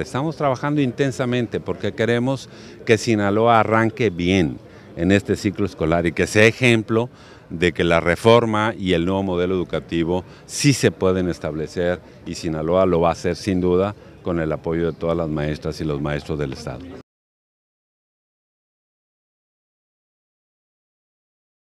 Estamos trabajando intensamente porque queremos que Sinaloa arranque bien en este ciclo escolar y que sea ejemplo de que la reforma y el nuevo modelo educativo sí se pueden establecer y Sinaloa lo va a hacer sin duda con el apoyo de todas las maestras y los maestros del Estado.